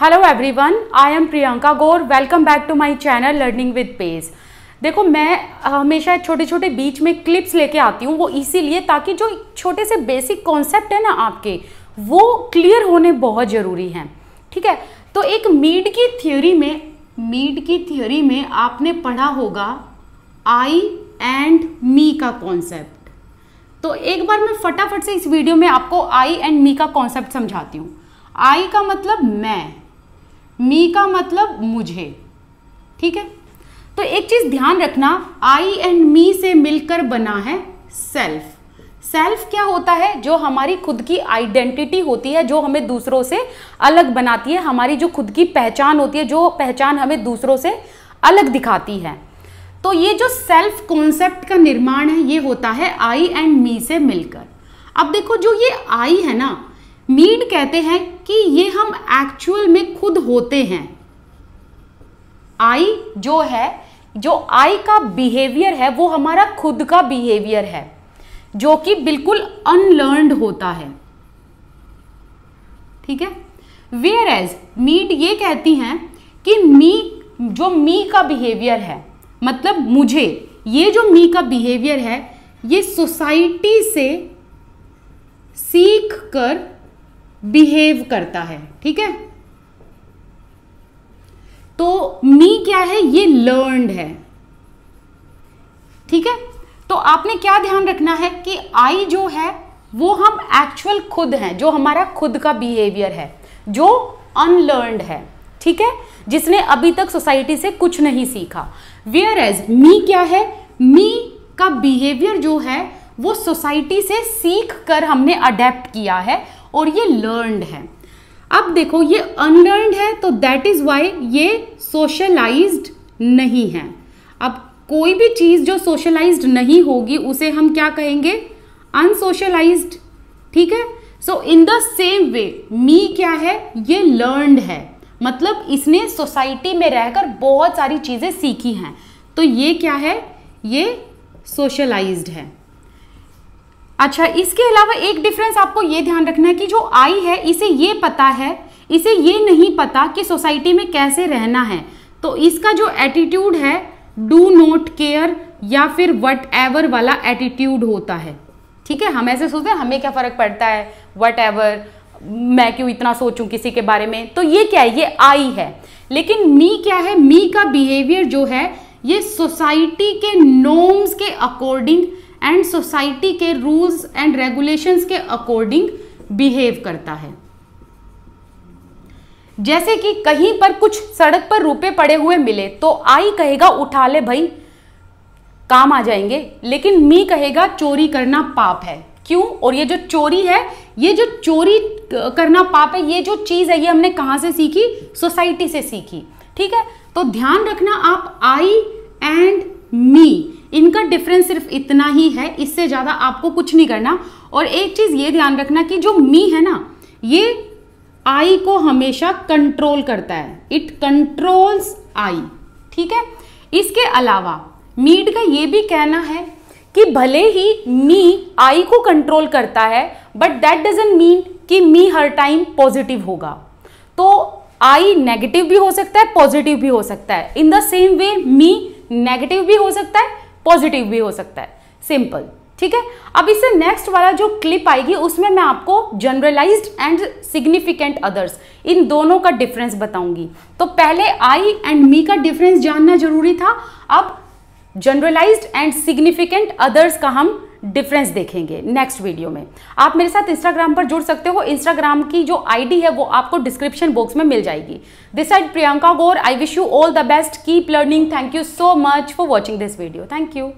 hello everyone I am Priyanka Gaur welcome back to my channel learning with pace देखो मैं हमेशा छोटे छोटे बीच में क्लिप्स लेके आती हूँ वो इसीलिए ताकि जो छोटे से बेसिक कॉन्सेप्ट है ना आपके वो क्लियर होने बहुत ज़रूरी हैं ठीक है तो एक मीड की थ्योरी में मीड की थ्योरी में आपने पढ़ा होगा आई एंड मी का कॉन्सेप्ट तो एक बार मैं फटाफट से इस वीडियो में आपको आई एंड मी का कॉन्सेप्ट समझाती हूँ आई का मतलब मैं मी का मतलब मुझे ठीक है तो एक चीज़ ध्यान रखना आई एंड मी से मिलकर बना है सेल्फ सेल्फ क्या होता है जो हमारी खुद की आइडेंटिटी होती है जो हमें दूसरों से अलग बनाती है हमारी जो खुद की पहचान होती है जो पहचान हमें दूसरों से अलग दिखाती है तो ये जो सेल्फ कॉन्सेप्ट का निर्माण है ये होता है आई एंड मी से मिलकर अब देखो जो ये आई है ना मीन कहते हैं कि ये हम एक्चुअल में खुद होते हैं आई जो है जो आई का बिहेवियर है वो हमारा खुद का बिहेवियर है जो कि बिल्कुल अनलर्नड होता है ठीक है वेयर एज मीड ये कहती हैं कि मी जो मी का बिहेवियर है मतलब मुझे ये जो मी का बिहेवियर है ये सोसाइटी से सीख कर बिहेव करता है ठीक है तो मी क्या है ये लर्नड है ठीक है तो आपने क्या ध्यान रखना है कि आई जो है वो हम एक्चुअल खुद हैं जो हमारा खुद का बिहेवियर है जो अनलर्नड है ठीक है जिसने अभी तक सोसाइटी से कुछ नहीं सीखा वेयर एज मी क्या है मी का बिहेवियर जो है वो सोसाइटी से सीख कर हमने अडेप्ट किया है और ये लर्नड है अब देखो ये अनलर्नड है तो दैट इज़ वाई ये सोशलाइज नहीं है अब कोई भी चीज़ जो सोशलाइज नहीं होगी उसे हम क्या कहेंगे अनसोशलाइज्ड ठीक है सो इन द सेम वे मी क्या है ये लर्नड है मतलब इसने सोसाइटी में रहकर बहुत सारी चीज़ें सीखी हैं तो ये क्या है ये सोशलाइज्ड है अच्छा इसके अलावा एक डिफरेंस आपको ये ध्यान रखना है कि जो आई है इसे ये पता है इसे ये नहीं पता कि सोसाइटी में कैसे रहना है तो इसका जो एटीट्यूड है डू नोट केयर या फिर वट एवर वाला एटीट्यूड होता है ठीक है हम ऐसे सोचते हैं हमें क्या फ़र्क पड़ता है वट एवर मैं क्यों इतना सोचूं किसी के बारे में तो ये क्या है ये आई है लेकिन मी क्या है मी का बिहेवियर जो है ये सोसाइटी के नॉर्म्स के अकॉर्डिंग एंड सोसाइटी के रूल्स एंड रेगुलेशंस के अकॉर्डिंग बिहेव करता है जैसे कि कहीं पर कुछ सड़क पर रुपए पड़े हुए मिले तो आई कहेगा उठा ले भाई काम आ जाएंगे लेकिन मी कहेगा चोरी करना पाप है क्यों और ये जो चोरी है ये जो चोरी करना पाप है ये जो चीज़ है ये हमने कहा से सीखी सोसाइटी से सीखी ठीक है तो ध्यान रखना आप आई एंड मी इनका डिफरेंस सिर्फ इतना ही है इससे ज़्यादा आपको कुछ नहीं करना और एक चीज़ ये ध्यान रखना कि जो मी है ना ये आई को हमेशा कंट्रोल करता है इट कंट्रोल्स आई ठीक है इसके अलावा मीड का ये भी कहना है कि भले ही मी आई को कंट्रोल करता है बट दैट डजेंट मीन कि मी हर टाइम पॉजिटिव होगा तो आई नेगेटिव भी हो सकता है पॉजिटिव भी हो सकता है इन द सेम वे मी नेगेटिव भी हो सकता है पॉजिटिव भी हो सकता है सिंपल ठीक है अब इससे नेक्स्ट वाला जो क्लिप आएगी उसमें मैं आपको जनरलाइज्ड एंड सिग्निफिकेंट अदर्स इन दोनों का डिफरेंस बताऊंगी तो पहले आई एंड मी का डिफरेंस जानना जरूरी था अब जनरलाइज्ड एंड सिग्निफिकेंट अदर्स का हम डिफरेंस देखेंगे नेक्स्ट वीडियो में आप मेरे साथ इंस्टाग्राम पर जुड़ सकते हो इंस्टाग्राम की जो आईडी है वो आपको डिस्क्रिप्शन बॉक्स में मिल जाएगी this side Priyanka Gaur I wish you all the best keep learning thank you so much for watching this video thank you